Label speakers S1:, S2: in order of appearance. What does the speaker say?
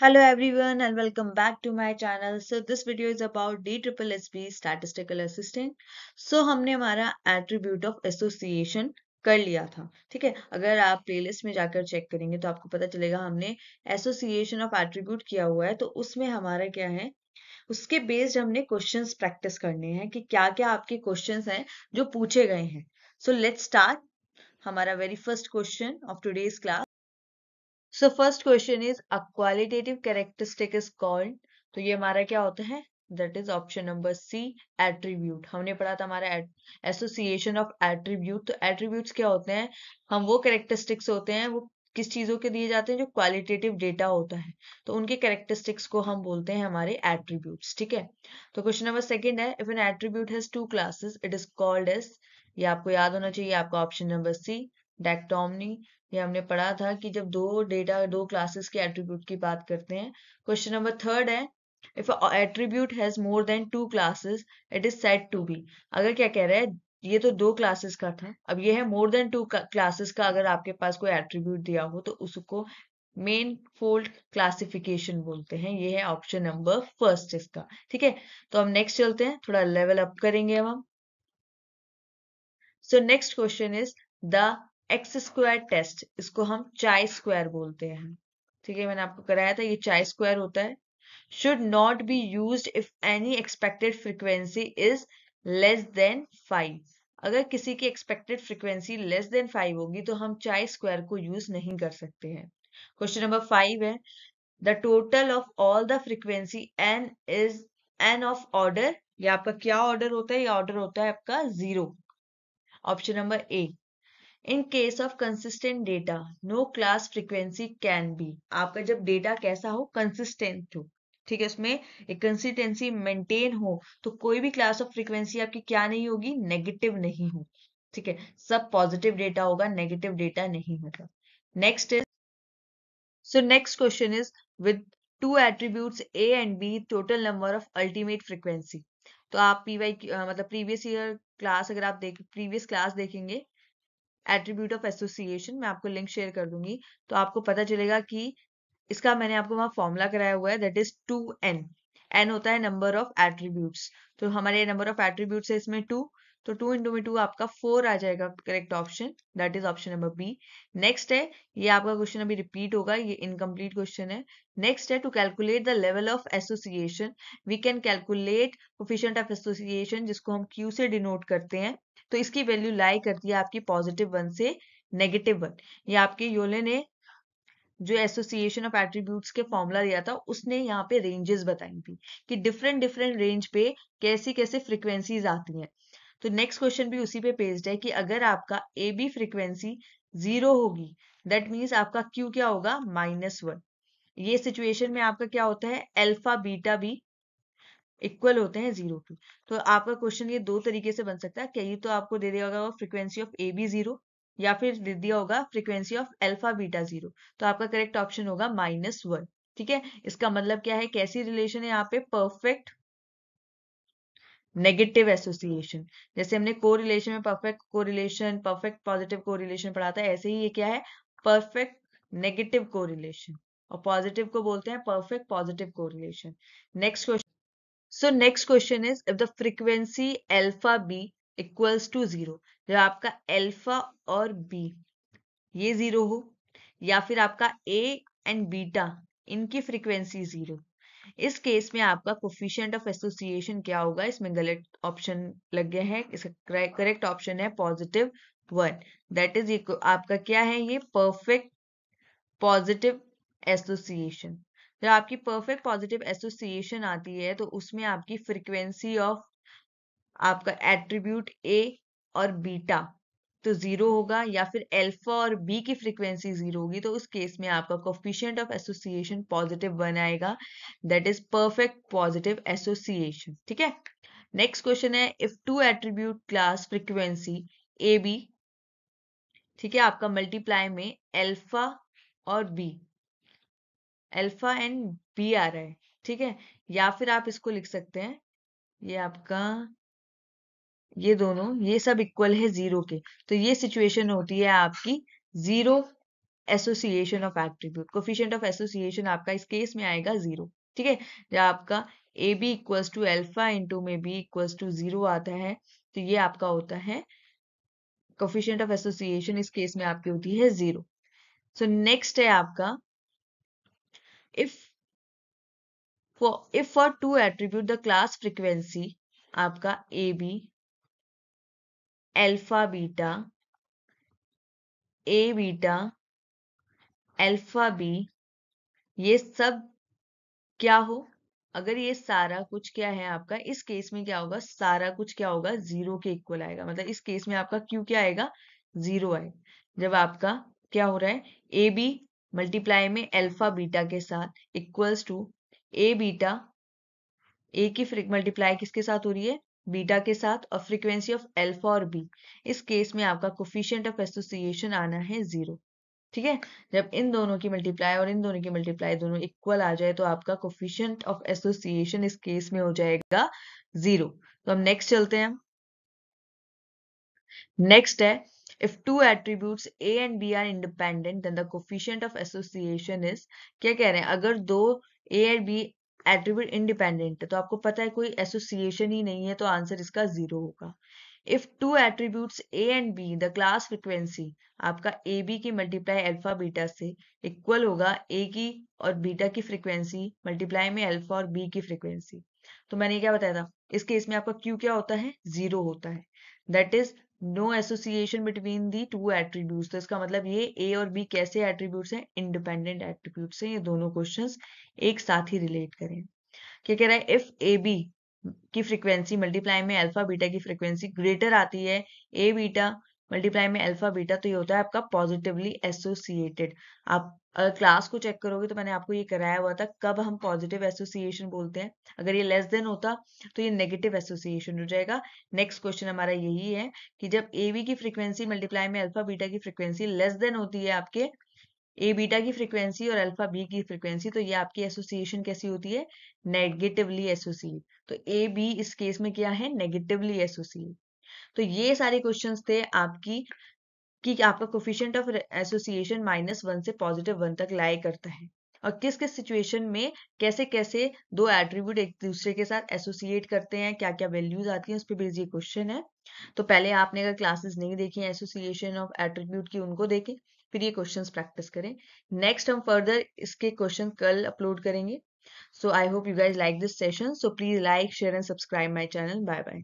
S1: Hello everyone and welcome back to my channel. So this video is about DSSSB statistical assistant. So हमने हमारा attribute of association कर लिया था ठीक है अगर आप प्लेलिस्ट में जाकर चेक करेंगे तो आपको पता चलेगा हमने एसोसिएशन ऑफ एट्रीब्यूट किया हुआ है तो उसमें हमारा क्या है उसके बेस्ड हमने क्वेश्चंस प्रैक्टिस करने हैं कि क्या क्या आपके क्वेश्चंस हैं जो पूछे गए हैं सो लेट्स स्टार्ट हमारा very first question of today's class so first question is a qualitative characteristic is called तो ये हमारा क्या होता है that is option number C attribute हमने पढ़ा था हमारा एसोसिएशन ऑफ एट्रीब्यूट तो एट्रीब्यूट क्या होते हैं हम वो कैरेक्टरिस्टिक्स होते हैं वो किस चीजों के दिए जाते हैं जो क्वालिटेटिव डेटा होता है तो उनके कैरेक्टरिस्टिक्स को हम बोलते हैं हमारे एट्रीब्यूट्स ठीक है तो क्वेश्चन नंबर सेकंड है if an attribute has two classes it is called as ये आपको याद होना चाहिए आपका ऑप्शन नंबर सी डेक्टोमनी ये हमने पढ़ा था कि जब दो डेटा दो क्लासेस के एट्रीब्यूट की बात करते हैं क्वेश्चन नंबर थर्ड है if attribute has more than two classes it is set to be अगर क्या कह रहा है ये तो दो क्लासेस का था अब ये है मोर देन टू क्लासेस का अगर आपके पास कोई एट्रीब्यूट दिया हो तो उसको मेन फोल्ड क्लासिफिकेशन बोलते हैं ये है ऑप्शन नंबर फर्स्ट इसका ठीक है तो हम नेक्स्ट चलते हैं थोड़ा लेवल अप करेंगे अब हम so next question is the x square test इसको हम चाय स्क्वायर बोलते हैं ठीक है मैंने आपको कराया था ये चाय स्क्वायर होता है should not be use if any expected frequency is less than five अगर किसी की expected frequency less than five होगी तो हम चाय स्क्वायर को यूज नहीं कर सकते हैं क्वेश्चन नंबर फाइव है the total of all the frequency N is N of order ये आपका क्या ऑर्डर होता है ये ऑर्डर होता है आपका zero option number A in case of consistent data no class frequency can be आपका जब डेटा कैसा हो कंसिस्टेंट हो ठीक है उसमें एक कंसिस्टेंसी मेंटेन हो तो कोई भी क्लास ऑफ फ्रीक्वेंसी आपकी क्या नहीं होगी नेगेटिव नहीं हो ठीक है सब पॉजिटिव डेटा होगा नेगेटिव डेटा नहीं होगा next is so next question is with two attributes A and B total number of ultimate frequency तो आप पीवाई मतलब प्रीवियस ईयर क्लास अगर आप देख प्रीवियस क्लास देखेंगे एट्रीब्यूट ऑफ एसोसिएशन मैं आपको लिंक शेयर कर दूंगी तो आपको पता चलेगा कि इसका मैंने आपको वहां फॉर्मूला कराया हुआ है that is two N N होता है नंबर ऑफ एट्रीब्यूट तो हमारे नंबर ऑफ एट्रीब्यूट है इसमें टू तो टू इंटू में टू आपका फोर आ जाएगा correct option that is option number B next है ये आपका क्वेश्चन अभी रिपीट होगा ये इनकम्प्लीट क्वेश्चन है नेक्स्ट है to calculate the level of association we can calculate coefficient of association जिसको हम क्यू से डिनोट करते हैं तो इसकी वैल्यू लाई करती है आपकी पॉजिटिव वन से नेगेटिव वन ये आपके योले ने जो एसोसिएशन ऑफ एट्रीब्यूट्स के फॉर्मूला दिया था उसने यहाँ पे रेंजेस बताई थी कि डिफरेंट डिफरेंट रेंज पे कैसी कैसे फ्रिक्वेंसीज आती हैं तो नेक्स्ट क्वेश्चन भी उसी पे पेस्ड है कि अगर आपका ए बी फ्रिक्वेंसी जीरो होगी दैट मीन्स आपका क्यू क्या होगा माइनस वन ये सिचुएशन में आपका क्या होता है एल्फा बीटा भी इक्वल होते हैं जीरो के तो आपका क्वेश्चन ये दो तरीके से बन सकता है ये तो आपको दे दिया होगा frequency of A B zero या फिर दे दिया होगा frequency of alpha beta zero तो आपका करेक्ट ऑप्शन होगा माइनस वन ठीक है इसका मतलब क्या है कैसी रिलेशन है यहाँ पे परफेक्ट नेगेटिव एसोसिएशन जैसे हमने कोरिलेशन में perfect correlation perfect positive correlation पढ़ा था ऐसे ही ये क्या है परफेक्ट नेगेटिव कोरिलेशन और पॉजिटिव को बोलते हैं perfect positive correlation next question so next question is if the frequency alpha B equals to zero जब आपका एल्फा और बी ये जीरो हो या फिर आपका ए एंड बीटा इनकी फ्रीक्वेंसी जीरो इस केस में आपका कोफिशियंट ऑफ एसोसिएशन क्या होगा इसमें गलत ऑप्शन लग गया है इसका करेक्ट ऑप्शन है पॉजिटिव वन दैट इज आपका क्या है ये परफेक्ट पॉजिटिव एसोसिएशन जब आपकी परफेक्ट पॉजिटिव एसोसिएशन आती है तो उसमें आपकी फ्रिक्वेंसी ऑफ आपका एट्रीब्यूट ए और बीटा तो जीरो होगा या फिर एल्फा और बी की फ्रीक्वेंसी जीरो होगी तो उस केस में आपका coefficient of association positive one आएगा that is perfect positive association ठीक है नेक्स्ट क्वेश्चन है if two attribute class frequency A B ठीक है आपका मल्टीप्लाई में एल्फा और बी एल्फा एंड बी आ रहा है ठीक है या फिर आप इसको लिख सकते हैं ये आपका ये दोनों ये सब इक्वल है जीरो के तो ये सिचुएशन होती है आपकी zero association of attribute coefficient of association आपका इस केस में आएगा जीरो ठीक है जब आपका A B equals to alpha into में बी इक्वल्स टू जीरो आता है तो ये आपका होता है कोफिशियंट ऑफ एसोसिएशन इस केस में आपकी होती है जीरो सो नेक्स्ट है आपका if for if for two attribute the class frequency आपका A B alpha beta, a beta, alpha B ये सब क्या हो अगर ये सारा कुछ क्या है आपका इस केस में क्या होगा सारा कुछ क्या होगा जीरो के इक्वल आएगा मतलब इस केस में आपका क्यू क्या आएगा जीरो आएगा जब आपका क्या हो रहा है ए बी मल्टीप्लाई में अल्फा बीटा के साथ equals to A beta A की मल्टीप्लाई किसके साथ हो रही है बीटा के साथ और फ्रीक्वेंसी ऑफ एल्फा और बी इस केस में आपका कोफिशियंट ऑफ एसोसिएशन आना है जीरो ठीक है जब इन दोनों की मल्टीप्लाई और इन दोनों की मल्टीप्लाई दोनों इक्वल आ जाए तो आपका कोफिशियंट ऑफ एसोसिएशन इस केस में हो जाएगा जीरो तो हम नेक्स्ट चलते हैं नेक्स्ट है if two attributes a and b are independent then the coefficient of association is क्या कह रहे हैं अगर दो a और b एट्रीब्यूट इंडिपेंडेंट है तो आपको पता है कोई एसोसिएशन ही नहीं है तो आंसर इसका जीरो होगा if two attributes A and B the class frequency आपका ए बी की मल्टीप्लाई अल्फा बीटा से इक्वल होगा ए की और बीटा की फ्रिक्वेंसी मल्टीप्लाई में अल्फा और बी की फ्रिक्वेंसी तो मैंने क्या बताया था इस केस में आपका क्यू क्या होता है जीरो होता है that is no association between the two attribute तो इसका मतलब ये ए और बी कैसे एट्रीब्यूट हैं इंडिपेंडेंट एट्रीब्यूट हैं ये दोनों क्वेश्चन एक साथ ही रिलेट करें क्या कह रहा है इफ ए बी की फ्रीक्वेंसी मल्टीप्लाई में अल्फा बीटा की फ्रीक्वेंसी ग्रेटर आती है ए बीटा मल्टीप्लाई में अल्फा बीटा तो ये होता है आपका पॉजिटिवली एसोसिएटेड आप अगर क्लास को चेक करोगे तो मैंने आपको ये कराया हुआ था कब हम पॉजिटिव एसोसिएशन बोलते हैं अगर ये लेस देन होता तो ये नेगेटिव एसोसिएशन हो जाएगा नेक्स्ट क्वेश्चन हमारा यही है कि जब ए बी की फ्रीक्वेंसी मल्टीप्लाई में अल्फा बीटा की फ्रीक्वेंसी लेस देन होती है आपके ए बीटा की फ्रीक्वेंसी और अल्फा बी की फ्रीक्वेंसी तो ये आपकी एसोसिएशन कैसी होती है नेगेटिवली एसोसिएट तो ए बी इस केस में क्या है नेगेटिवली एसोसिएट तो ये सारे क्वेश्चन थे आपकी कि आपका coefficient of association minus one से पॉजिटिव वन तक लाई करता है और किस किस सिचुएशन में कैसे कैसे दो एट्रीब्यूट एक दूसरे के साथ एसोसिएट करते हैं क्या क्या वैल्यूज आती हैं उस पर बेस ये क्वेश्चन है तो पहले आपने अगर क्लासेस नहीं देखी है एसोसिएशन ऑफ एट्रीब्यूट की उनको देखें फिर ये क्वेश्चन प्रैक्टिस करें नेक्स्ट हम फर्दर इसके क्वेश्चन कल अपलोड करेंगे so I hope you guys like this session so please like share and subscribe my channel bye bye